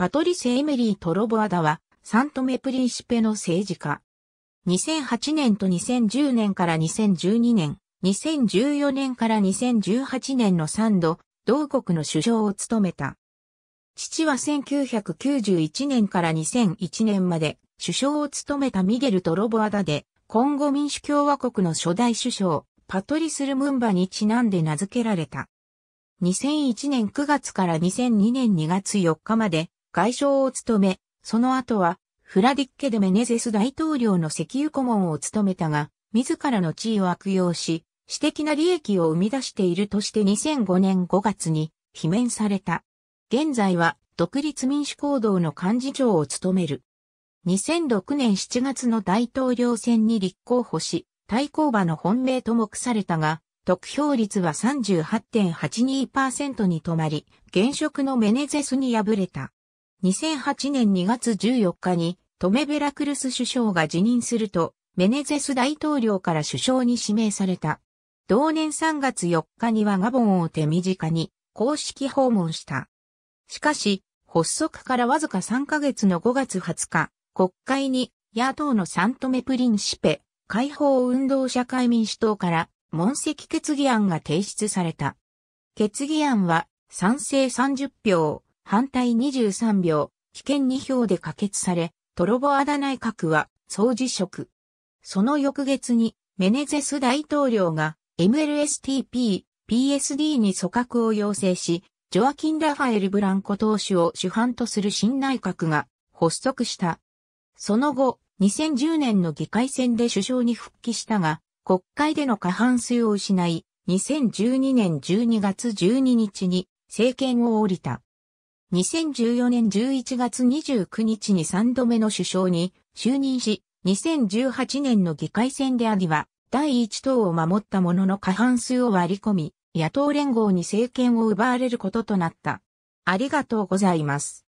パトリセ・エメリー・トロボアダは、サントメ・プリンシペの政治家。2008年と2010年から2012年、2014年から2018年の3度、同国の首相を務めた。父は1991年から2001年まで首相を務めたミゲル・トロボアダで、今後民主共和国の初代首相、パトリス・ルムンバにちなんで名付けられた。2001年9月から2002年2月4日まで、外相を務め、その後は、フラディッケ・デ・メネゼス大統領の石油顧問を務めたが、自らの地位を悪用し、私的な利益を生み出しているとして2005年5月に、罷免された。現在は、独立民主行動の幹事長を務める。2006年7月の大統領選に立候補し、対抗馬の本命と目されたが、得票率は38.82%に止まり、現職のメネゼスに敗れた。2008年2月14日にトメ・ベラクルス首相が辞任すると、メネゼス大統領から首相に指名された。同年3月4日にはガボンを手短に公式訪問した。しかし、発足からわずか3ヶ月の5月20日、国会に野党のサントメプリンシペ、解放運動社会民主党から、問責決議案が提出された。決議案は賛成30票、反対23票、危険2票で可決され、トロボアダ内閣は総辞職。その翌月に、メネゼス大統領が MLSTP、PSD に組閣を要請し、ジョアキン・ラファエル・ブランコ党首を主犯とする新内閣が発足した。その後、2010年の議会選で首相に復帰したが、国会での過半数を失い、2012年12月12日に政権を降りた。2014年11月29日に3度目の首相に就任し、2018年の議会選でアディは第1党を守ったものの過半数を割り込み、野党連合に政権を奪われることとなった。ありがとうございます。